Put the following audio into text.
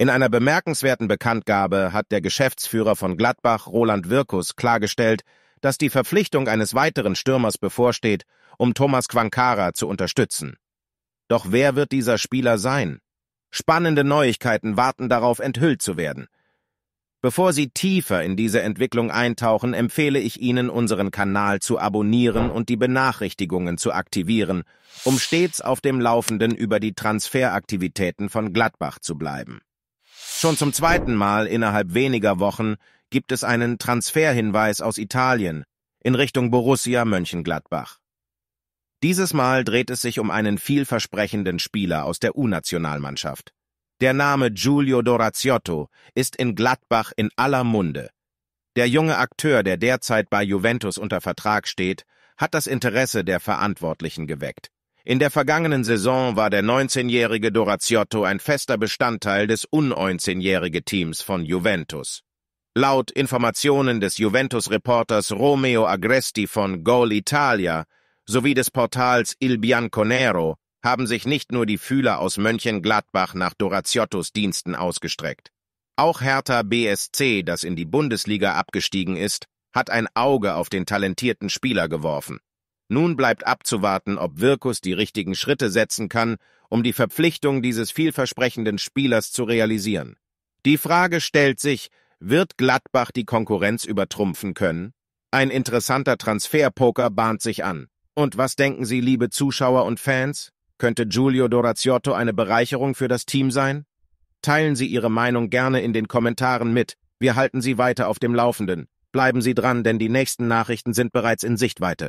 In einer bemerkenswerten Bekanntgabe hat der Geschäftsführer von Gladbach, Roland Wirkus, klargestellt, dass die Verpflichtung eines weiteren Stürmers bevorsteht, um Thomas Quankara zu unterstützen. Doch wer wird dieser Spieler sein? Spannende Neuigkeiten warten darauf, enthüllt zu werden. Bevor Sie tiefer in diese Entwicklung eintauchen, empfehle ich Ihnen, unseren Kanal zu abonnieren und die Benachrichtigungen zu aktivieren, um stets auf dem Laufenden über die Transferaktivitäten von Gladbach zu bleiben. Schon zum zweiten Mal innerhalb weniger Wochen gibt es einen Transferhinweis aus Italien in Richtung Borussia Mönchengladbach. Dieses Mal dreht es sich um einen vielversprechenden Spieler aus der U-Nationalmannschaft. Der Name Giulio Doraziotto ist in Gladbach in aller Munde. Der junge Akteur, der derzeit bei Juventus unter Vertrag steht, hat das Interesse der Verantwortlichen geweckt. In der vergangenen Saison war der 19-jährige Doraziotto ein fester Bestandteil des U19-jährigen Teams von Juventus. Laut Informationen des Juventus-Reporters Romeo Agresti von Goal Italia sowie des Portals Il Bianconero haben sich nicht nur die Fühler aus Mönchengladbach nach Doraziottos Diensten ausgestreckt. Auch Hertha BSC, das in die Bundesliga abgestiegen ist, hat ein Auge auf den talentierten Spieler geworfen. Nun bleibt abzuwarten, ob Wirkus die richtigen Schritte setzen kann, um die Verpflichtung dieses vielversprechenden Spielers zu realisieren. Die Frage stellt sich, wird Gladbach die Konkurrenz übertrumpfen können? Ein interessanter Transferpoker bahnt sich an. Und was denken Sie, liebe Zuschauer und Fans? Könnte Giulio Doraziotto eine Bereicherung für das Team sein? Teilen Sie Ihre Meinung gerne in den Kommentaren mit. Wir halten Sie weiter auf dem Laufenden. Bleiben Sie dran, denn die nächsten Nachrichten sind bereits in Sichtweite.